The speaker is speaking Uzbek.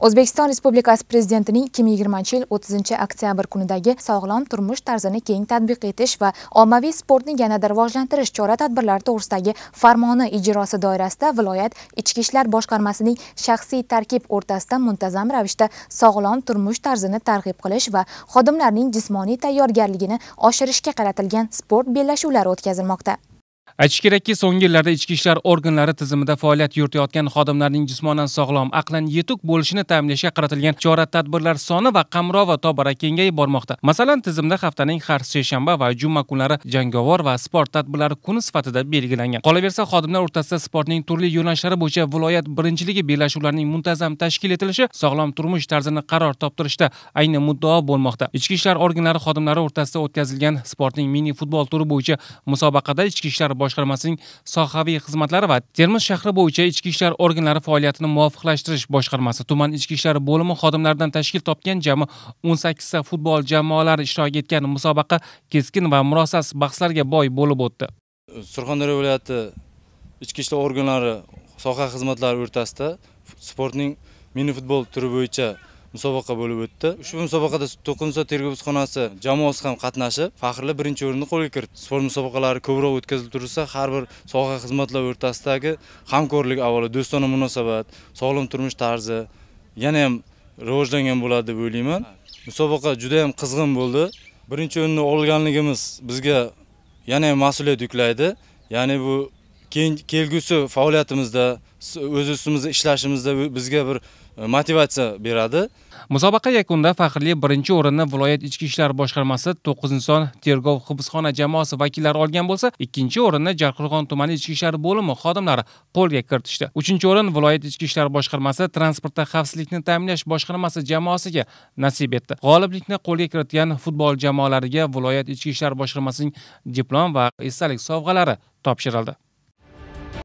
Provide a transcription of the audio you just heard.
o'zbekiston respublikasi prezidentining 2020 yil 30 oktyabr kunidagi sog'lom turmush tarzini keng tatbiq etish va ommaviy sportni yanada rivojlantirish chora tadbirlari to'g'risidagi farmoni ijrosi doirasida viloyat ichki ishlar boshqarmasining shaxsiy tarkib o'rtasida muntazam ravishda sog'lom turmush tarzini targ'ib qilish va xodimlarning jismoniy tayyorgarligini oshirishga qaratilgan sport bellashuvlari o'tkazilmoqda aytish kerakki so'nggi yillarda ichki ishlar organlari tizimida faoliyat yuritayotgan xodimlarning jismonan sog'lom aqlan yetuk bo'lishini ta'minlashga qaratilgan chora tadbirlar soni va qamrovi tobora kengayib bormoqda masalan tizimda haftaning har seshanba va juma kunlari jangovar va sport tadbirlari kuni sifatida belgilangan qolaversa xodimlar o'rtasida sportning turli yo'nalishlari bo'yicha viloyat birinchiligi bellashuvlarining muntazam tashkil etilishi sog'lom turmush tarzini qaror toptirishda ayni muddao bo'lmoqda ichki ishlar organlari xodimlari o'rtasida o'tkazilgan sportning mini futbol turi bo'yicha musobaqada ichki ishlar boshqarmasining sohaviy xizmatlari va termiz shahri bo'yicha ichki ishlar organlari faoliyatini muvofiqlashtirish boshqarmasi tuman ichki ishlar bo'limi xodimlaridan tashkil topgan jami o'n sakkizta futbol jamoalari ishtirok etgan musobaqa keskin va murosasiz bahslarga boy bo'lib o'tdi surxondaryo viloyati ichki ishlar organlari soha xizmatlari o'rtasida sportning mini futbol turi bo'yicha musobaqa bo'lib o'tdi ushbu musobaqada to'qinso tergov izxonasi jamoasi ham qatnashib faxrli birinchi o'rinni qo'lga kiritdi sport musobaqalari ko'proq o'tkazilib tursa har bir soha xizmatlar o'rtasidagi hamkorlik avvalo do'stona munosabat sog'lom turmush tarzi yana ham rivojlangan bo'ladi deb o'ylayman musobaqa juda ham qizg'in bo'ldi birinchi o'rinni olganligimiz bizga yana ham mas'uliyat yuklaydi ya'ni bu kelgusi faoliyatimizda o'z ustimizda ishlashimizda bizga bir e, motivatsiya beradi musobaqa yakunida faxrli birinchi o'rinni viloyat ichki ishlar boshqarmasi to'qqizinchi son tergov hibsxona jamoasi vakillari olgan bo'lsa ikkinchi o'rinni jarqo'rg'on tumani ichki ishlar bo'limi xodimlari qo'lga kiritishdi uchinchi o'rin viloyat ichki ishlar boshqarmasi transportda xavfsizlikni ta'minlash boshqarmasi jamoasiga nasib etdi g'oliblikni qo'lga kiritgan futbol jamoalariga viloyat ichki ishlar boshqarmasining diplom va esdalik sovg'alari topshirildi